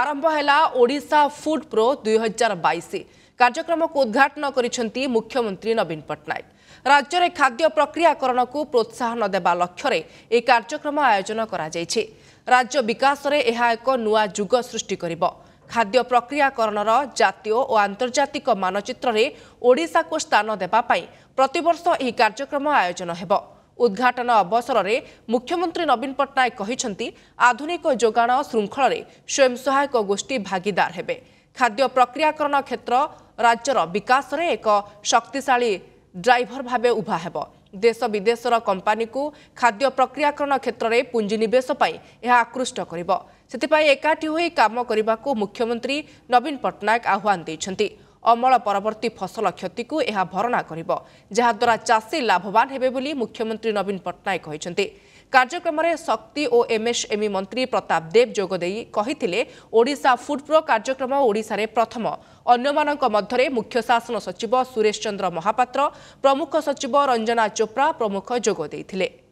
ଆରମ୍ଭ ହେଲା Odisha food pro ଦୁଇ ହଜାର ବାଇଶ କାର୍ଯ୍ୟକ୍ରମକୁ ଉଦ୍ଘାଟନ କରିଛନ୍ତି ମୁଖ୍ୟମନ୍ତ୍ରୀ ନବୀନ ପଟ୍ଟନାୟକ ରାଜ୍ୟରେ ଖାଦ୍ୟ ପ୍ରକ୍ରିୟାକରଣକୁ ପ୍ରୋତ୍ସାହନ ଦେବା ଲକ୍ଷ୍ୟରେ ଏହି କାର୍ଯ୍ୟକ୍ରମ ଆୟୋଜନ କରାଯାଇଛି ରାଜ୍ୟ ବିକାଶରେ ଏହା ଏକ ନୂଆ ଯୁଗ ସୃଷ୍ଟି କରିବ ଖାଦ୍ୟ ପ୍ରକ୍ରିୟାକରଣର ଜାତୀୟ ଓ ଆନ୍ତର୍ଜାତିକ ମାନଚିତ୍ରରେ ଓଡ଼ିଶାକୁ ସ୍ଥାନ ଦେବା ପାଇଁ ପ୍ରତିବର୍ଷ ଏହି କାର୍ଯ୍ୟକ୍ରମ ଆୟୋଜନ ହେବ ଉଦ୍ଘାଟନ ଅବସରରେ ମୁଖ୍ୟମନ୍ତ୍ରୀ ନବୀନ ପଟ୍ଟନାୟକ କହିଛନ୍ତି ଆଧୁନିକ ଯୋଗାଣ ଶୃଙ୍ଖଳରେ ସ୍ୱୟଂ ସହାୟକ ଗୋଷ୍ଠୀ ଭାଗିଦାର ହେବେ ଖାଦ୍ୟ ପ୍ରକ୍ରିୟାକରଣ କ୍ଷେତ୍ର ରାଜ୍ୟର ବିକାଶରେ ଏକ ଶକ୍ତିଶାଳୀ ଡ୍ରାଇଭର ଭାବେ ଉଭା ହେବ ଦେଶ ବିଦେଶର କମ୍ପାନୀକୁ ଖାଦ୍ୟ ପ୍ରକ୍ରିୟାକରଣ କ୍ଷେତ୍ରରେ ପୁଞ୍ଜିନିବେଶ ପାଇଁ ଏହା ଆକୃଷ୍ଟ କରିବ ସେଥିପାଇଁ ଏକାଠି ହୋଇ କାମ କରିବାକୁ ମୁଖ୍ୟମନ୍ତ୍ରୀ ନବୀନ ପଟ୍ଟନାୟକ ଆହ୍ୱାନ ଦେଇଛନ୍ତି ଅମଳ ପରବର୍ତ୍ତୀ ଫସଲ କ୍ଷତିକୁ ଏହା ଭରଣା କରିବ ଯାହାଦ୍ୱାରା ଚାଷୀ ଲାଭବାନ ହେବେ ବୋଲି ମୁଖ୍ୟମନ୍ତ୍ରୀ ନବୀନ ପଟ୍ଟନାୟକ କହିଛନ୍ତି କାର୍ଯ୍ୟକ୍ରମରେ ଶକ୍ତି ଓ ଏମ୍ଏସ୍ଏମ୍ଇ ମନ୍ତ୍ରୀ ପ୍ରତାପ ଦେବ ଯୋଗଦେଇ କହିଥିଲେ ଓଡ଼ିଶା ଫୁଡ୍ପ୍ରୋ କାର୍ଯ୍ୟକ୍ରମ ଓଡ଼ିଶାରେ ପ୍ରଥମ ଅନ୍ୟମାନଙ୍କ ମଧ୍ୟରେ ମୁଖ୍ୟ ଶାସନ ସଚିବ ସୁରେଶ ଚନ୍ଦ୍ର ମହାପାତ୍ର ପ୍ରମୁଖ ସଚିବ ରଞ୍ଜନା ଚୋପ୍ରା ପ୍ରମୁଖ ଯୋଗ ଦେଇଥିଲେ